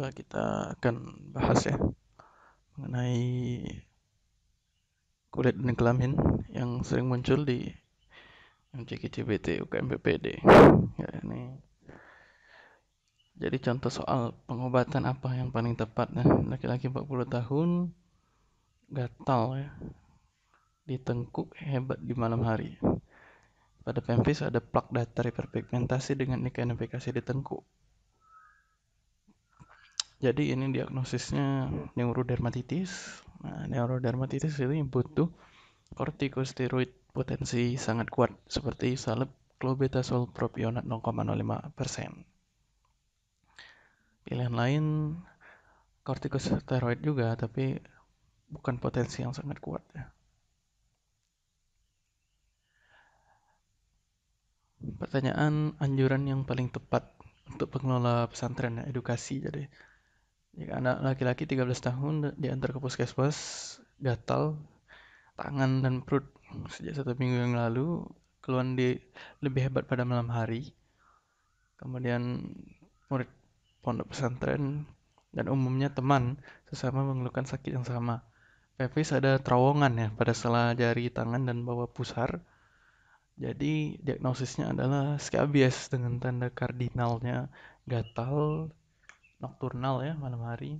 maka kita akan bahas ya mengenai kulit dan kelamin yang sering muncul di MCKCBT UKM ya ini jadi contoh soal pengobatan apa yang paling tepat ya laki-laki 40 tahun gatal ya ditengkuk hebat di malam hari pada pempis ada plak datar hiperpigmentasi dengan nikel ditengkuk. Jadi ini diagnosisnya neurodermatitis. Nah, neurodermatitis itu butuh kortikosteroid potensi sangat kuat seperti salep clobetasol propionat 0,05%. Pilihan lain kortikosteroid juga tapi bukan potensi yang sangat kuat ya. Pertanyaan anjuran yang paling tepat untuk pengelola pesantren ya, edukasi jadi jika anak laki-laki 13 tahun diantar ke puskesmas gatal tangan dan perut sejak satu minggu yang lalu keluhan di lebih hebat pada malam hari kemudian murid pondok pesantren dan umumnya teman sesama mengeluhkan sakit yang sama pelvis ada terowongan ya pada salah jari tangan dan bawah pusar jadi diagnosisnya adalah skabies dengan tanda kardinalnya gatal nokturnal ya malam hari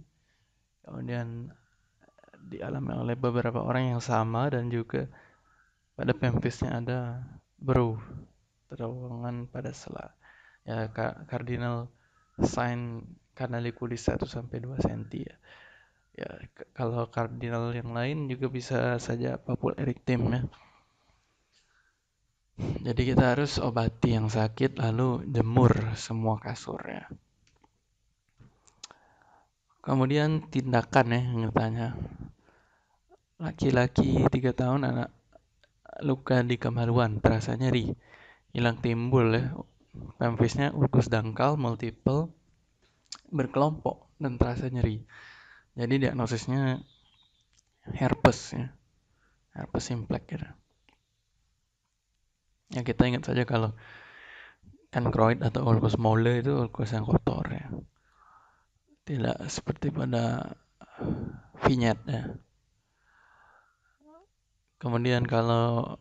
kemudian eh, dialami oleh beberapa orang yang sama dan juga pada pemvisnya ada bro terowongan pada sela ya kardinal sign kanalikulis 1 sampai 2 cm ya. ya kalau kardinal yang lain juga bisa saja papul tim ya jadi kita harus obati yang sakit lalu jemur semua kasurnya Kemudian tindakan ya yang ditanya. Laki-laki tiga tahun anak luka di kemaluan, terasa nyeri. Hilang timbul ya. Pemfisnya ulkus dangkal, multiple, berkelompok, dan terasa nyeri. Jadi diagnosisnya herpes ya. Herpes simplex ya. Ya kita ingat saja kalau kankroid atau ulkus mole itu ulkus yang kotor ya tidak seperti pada vignette ya. Kemudian kalau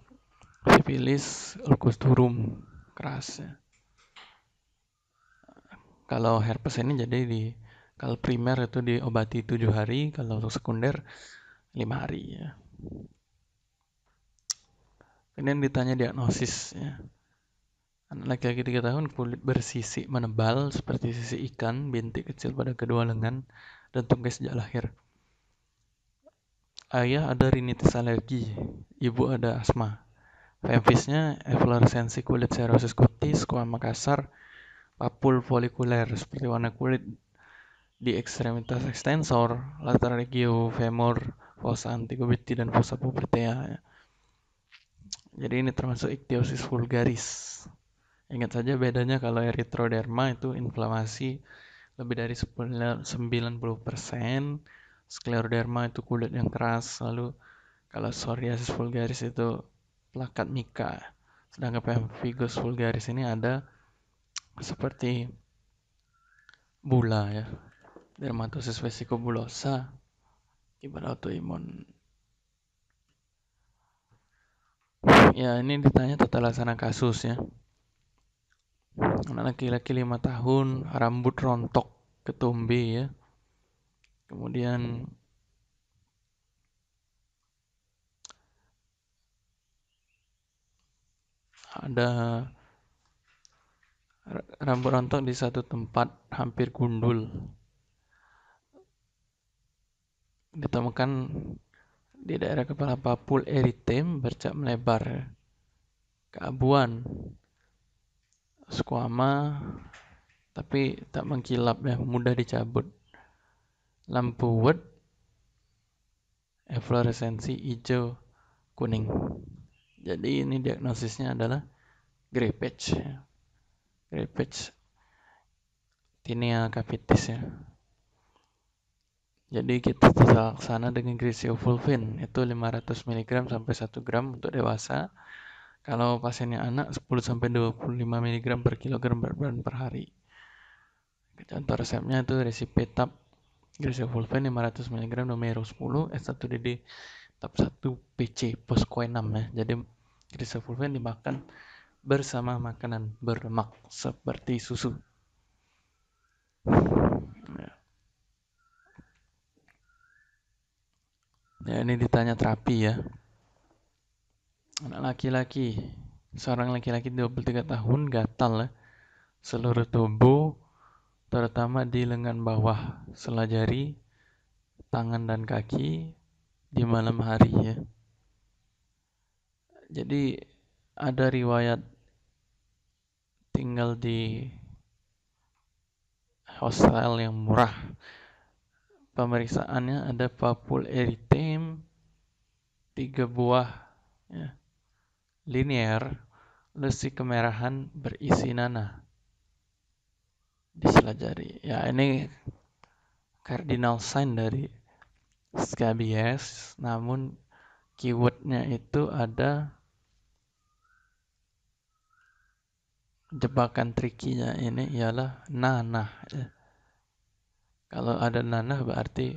sipilis ulcus durum keras ya. Kalau herpes ini jadi di kalau primer itu diobati tujuh hari, kalau untuk sekunder lima hari ya. Kemudian ditanya diagnosis ya. Anak laki-laki tiga tahun kulit bersisik menebal seperti sisi ikan, bintik kecil pada kedua lengan, dan tungkai sejak lahir. Ayah ada rinitis alergi, ibu ada asma. Pemfisnya efloresensi kulit serosis kutis, kuam Makassar, papul folikuler seperti warna kulit di ekstremitas ekstensor, latar regio, femur, fossa antikubiti, dan fossa pubertea. Jadi ini termasuk ichthyosis vulgaris. Ingat saja bedanya kalau eritroderma itu inflamasi lebih dari 90%, skleroderma itu kulit yang keras, lalu kalau psoriasis vulgaris itu plakat mika. Sedangkan pemphigus vulgaris ini ada seperti bula ya, dermatosis vesikobulosa akibat autoimun. Ya, ini ditanya tata laksana kasus ya anak laki-laki lima tahun rambut rontok ketombe ya kemudian ada rambut rontok di satu tempat hampir gundul ditemukan di daerah kepala Papul Eritem bercak melebar keabuan squama tapi tak mengkilap ya, mudah dicabut. Lampu wood efloresensi hijau kuning. Jadi ini diagnosisnya adalah grey patch ya. Grey patch tinea capitis ya. Jadi kita terlaksana dengan Grisio itu 500 mg sampai 1 gram untuk dewasa kalau pasiennya anak 10 sampai 25 mg per kilogram berat badan per hari. Contoh resepnya itu resip tab 500 mg nomero 10 S1DD tab 1 PC posko 6 ya. Jadi glisofulven dimakan bersama makanan berlemak seperti susu. Ya, ini ditanya terapi ya anak laki-laki seorang laki-laki 23 tahun gatal ya. seluruh tubuh terutama di lengan bawah selajari tangan dan kaki di malam hari ya jadi ada riwayat tinggal di hostel yang murah pemeriksaannya ada papul eritem tiga buah ya linear lesi kemerahan berisi nanah diselajari ya ini cardinal sign dari scabies namun keywordnya itu ada jebakan trikinya ini ialah nanah ya. kalau ada nanah berarti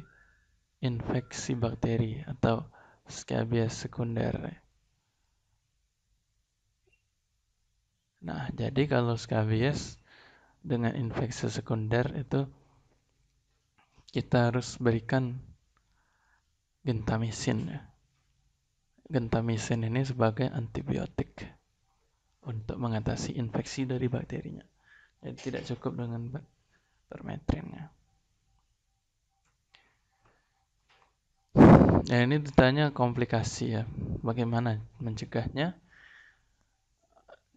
infeksi bakteri atau scabies sekunder Nah, jadi kalau skabies dengan infeksi sekunder itu kita harus berikan gentamisin. Ya. Gentamisin ini sebagai antibiotik untuk mengatasi infeksi dari bakterinya. Jadi tidak cukup dengan permetrinnya. Nah ini ditanya komplikasi ya, bagaimana mencegahnya?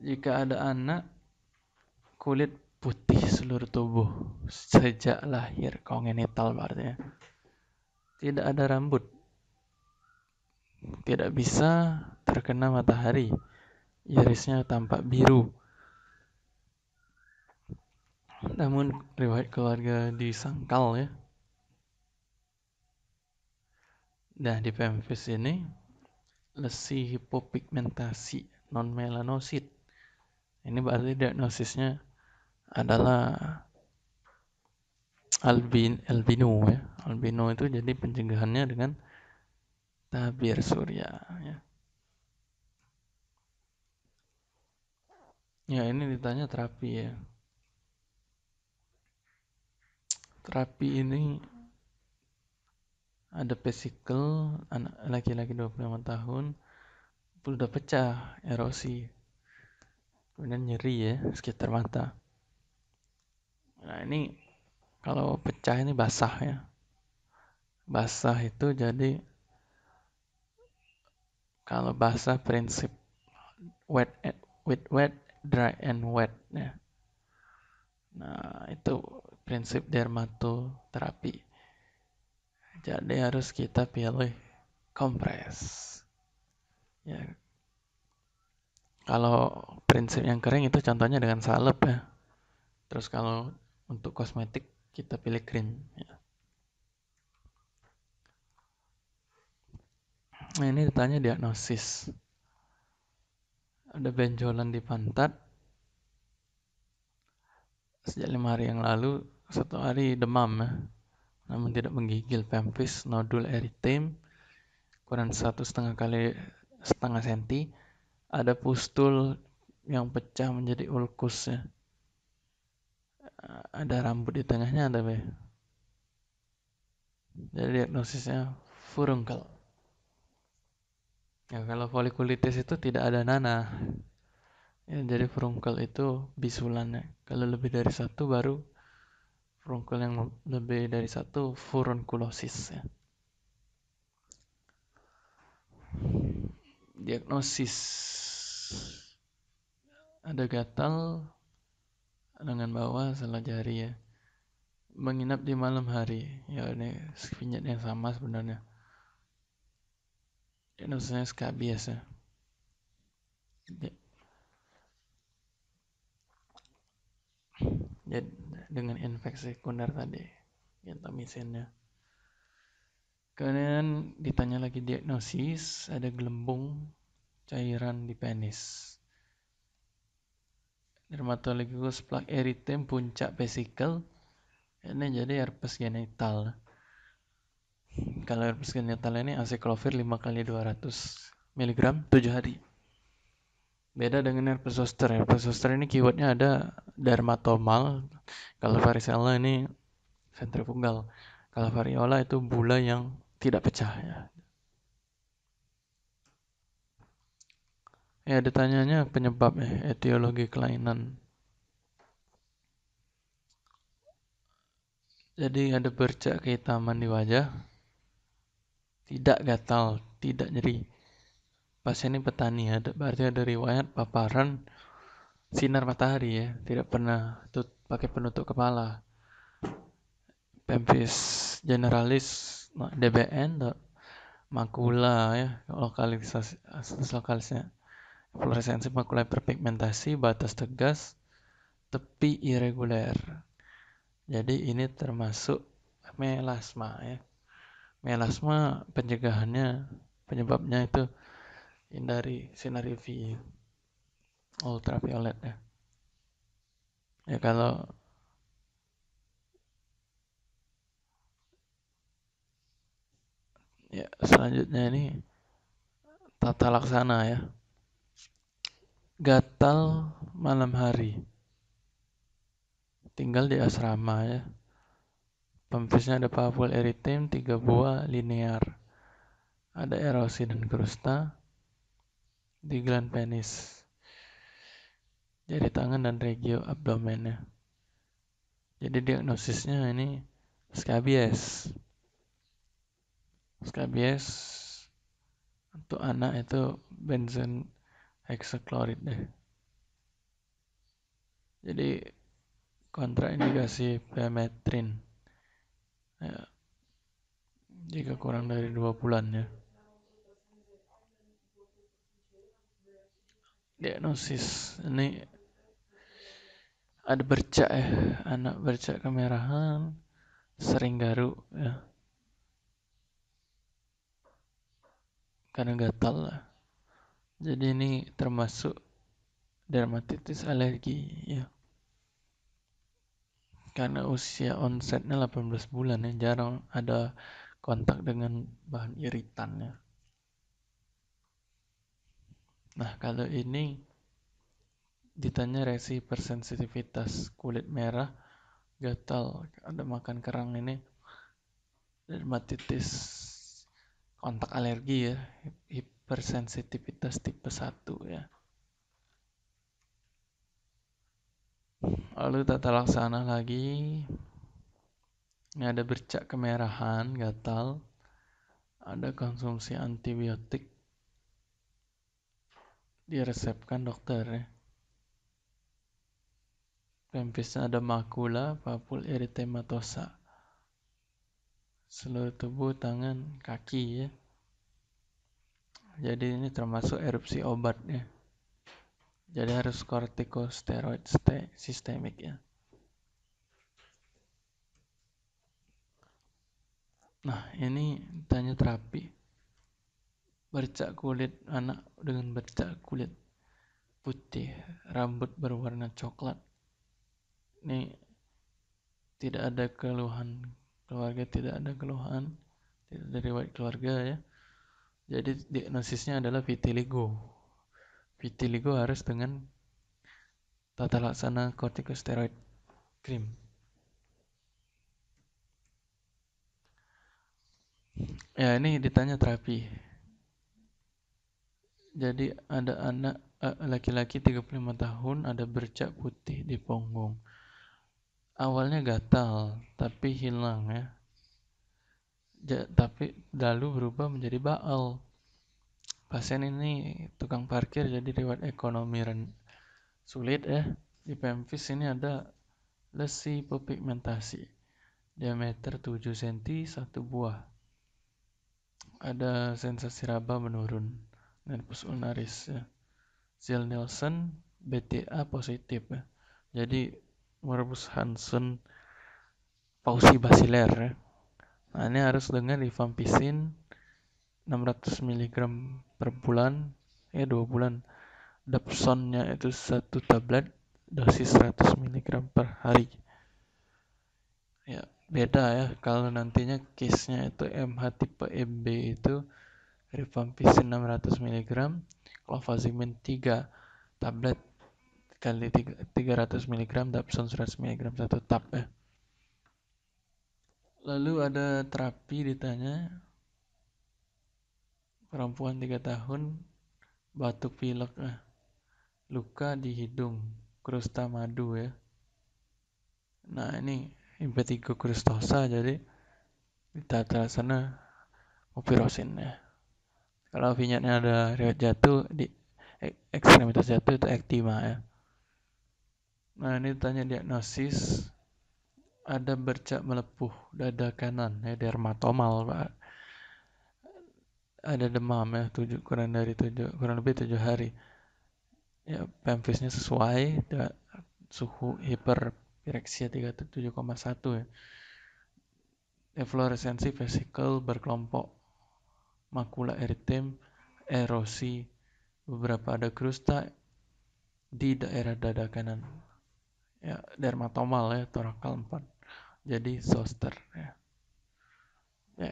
jika ada anak kulit putih seluruh tubuh sejak lahir kongenital artinya tidak ada rambut tidak bisa terkena matahari irisnya tampak biru namun riwayat keluarga disangkal ya nah di pemfis ini lesi hipopigmentasi non melanosit ini berarti diagnosisnya adalah albin albino ya. Albino itu jadi pencegahannya dengan tabir surya ya. Ya, ini ditanya terapi ya. Terapi ini ada vesikel anak laki-laki 25 tahun perlu udah pecah erosi kemudian nyeri ya sekitar mata nah ini kalau pecah ini basah ya basah itu jadi kalau basah prinsip wet with wet dry and wet ya nah itu prinsip dermatoterapi jadi harus kita pilih kompres ya kalau prinsip yang kering itu contohnya dengan salep ya. Terus kalau untuk kosmetik kita pilih krim. Ya. Nah ini ditanya diagnosis. Ada benjolan di pantat. Sejak lima hari yang lalu, satu hari demam ya. Namun tidak menggigil pempis, nodul eritem, kurang satu setengah kali setengah senti, ada pustul yang pecah menjadi ulkus ya. Eh, ada rambut di tengahnya ada be. Jadi diagnosisnya furunkel Ya, kalau folikulitis itu tidak ada nanah. Ya, jadi furunkel itu bisulannya. Kalau lebih dari satu baru furunkel yang lebih dari satu furunculosis ya. Diagnosis ada gatal lengan bawah salah jari ya menginap di malam hari ya ini penyakit yang sama sebenarnya ini maksudnya skabies ya dengan infeksi sekunder tadi gentamicin kemudian ditanya lagi diagnosis ada gelembung cairan di penis dermatoleucus plak eritem puncak vesikel ini jadi herpes genital kalau herpes genital ini acyclovir 5 kali 200 mg 7 hari beda dengan herpes zoster herpes zoster ini keywordnya ada dermatomal kalau varicella ini sentrifugal kalau variola itu bola yang tidak pecah ya Ya, ada ditanyanya penyebab eh, etiologi kelainan. Jadi ada bercak kehitaman di wajah, tidak gatal, tidak nyeri. Pasien ini petani ya, berarti ada riwayat paparan sinar matahari ya, tidak pernah tut pakai penutup kepala. Pempis generalis DBN makula ya lokalisasi lokalisnya fluoresensi makula hiperpigmentasi, batas tegas, tepi irreguler. Jadi ini termasuk melasma ya. Melasma pencegahannya penyebabnya itu hindari sinar UV ultraviolet ya. Ya kalau ya selanjutnya ini tata laksana ya gatal malam hari tinggal di asrama ya pemfisnya ada papul eritem tiga buah linear ada erosi dan krusta di gland penis jadi tangan dan regio abdomennya jadi diagnosisnya ini skabies skabies untuk anak itu benzen deh. jadi kontraindikasi pemetrin ya, jika kurang dari dua bulan ya diagnosis ini ada bercak ya anak bercak kemerahan sering garu ya karena gatal lah jadi ini termasuk dermatitis alergi ya. Karena usia onsetnya 18 bulan ya, jarang ada kontak dengan bahan iritannya. Nah, kalau ini ditanya resi persensitivitas kulit merah, gatal, ada makan kerang ini dermatitis kontak alergi ya, hip persensitivitas tipe 1 ya. Lalu tata laksana lagi. Ini ada bercak kemerahan, gatal. Ada konsumsi antibiotik. Diresepkan dokter ya. Pempisnya ada makula, papul eritematosa. Seluruh tubuh, tangan, kaki ya jadi ini termasuk erupsi obat ya jadi harus kortikosteroid sistemik ya nah ini tanya terapi bercak kulit anak dengan bercak kulit putih rambut berwarna coklat ini tidak ada keluhan keluarga tidak ada keluhan dari wajib keluarga ya jadi diagnosisnya adalah vitiligo. Vitiligo harus dengan tata laksana kortikosteroid krim. Ya, ini ditanya terapi. Jadi ada anak eh, laki-laki 35 tahun ada bercak putih di punggung. Awalnya gatal, tapi hilang ya ja, tapi lalu berubah menjadi baal. Pasien ini tukang parkir jadi lewat ekonomi ren sulit ya. Eh. Di pemvis ini ada lesi pigmentasi. Diameter 7 cm satu buah. Ada sensasi raba menurun. Nervus ulnaris ya. Zil Nielsen BTA positif ya. Jadi Morbus Hansen Pausi basiler ya. Nah, ini harus dengan rifampisin 600 mg per bulan, ya eh, 2 bulan. Dapsonnya itu satu tablet dosis 100 mg per hari. Ya, beda ya kalau nantinya case-nya itu MH tipe MB itu rifampisin 600 mg, clofazimine 3 tablet kali 300 mg, dapson 100 mg satu tab ya. Lalu ada terapi ditanya. Perempuan tiga tahun batuk pilek ah. Luka di hidung, krusta madu ya. Nah, ini impetigo krustosa jadi kita sana opirosin ya. Kalau vinyatnya ada riwayat jatuh di e, ekstremitas jatuh itu ektima ya. Nah, ini tanya diagnosis ada bercak melepuh dada kanan ya dermatomal pak ada demam ya tujuh kurang dari tujuh kurang lebih tujuh hari ya pemfisnya sesuai da, suhu hiperpireksia 37,1 ya efloresensi vesikel berkelompok makula eritem erosi beberapa ada krusta di daerah dada kanan ya dermatomal ya torakal 4 jadi zoster ya ya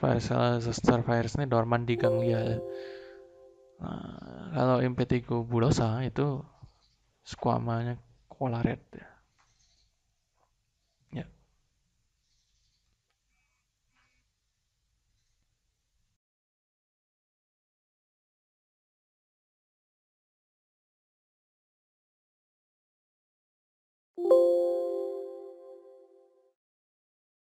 virus zoster virus ini dorman di ganglia ya. nah, kalau impetigo bulosa itu squamanya kolaret ya. ya. Thank you.